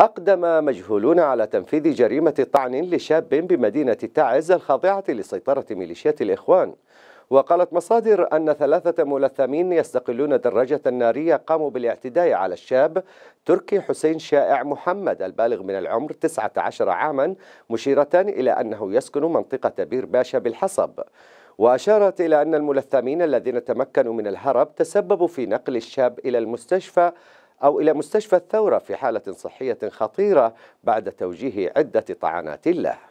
أقدم مجهولون على تنفيذ جريمة طعن لشاب بمدينة تعز الخاضعة لسيطرة ميليشيات الإخوان وقالت مصادر أن ثلاثة ملثمين يستقلون دراجة نارية قاموا بالاعتداء على الشاب تركي حسين شائع محمد البالغ من العمر 19 عاما مشيرة إلى أنه يسكن منطقة بير باشا بالحصب وأشارت إلى أن الملثمين الذين تمكنوا من الهرب تسببوا في نقل الشاب إلى المستشفى أو إلى مستشفى الثورة في حالة صحية خطيرة بعد توجيه عدة طعنات له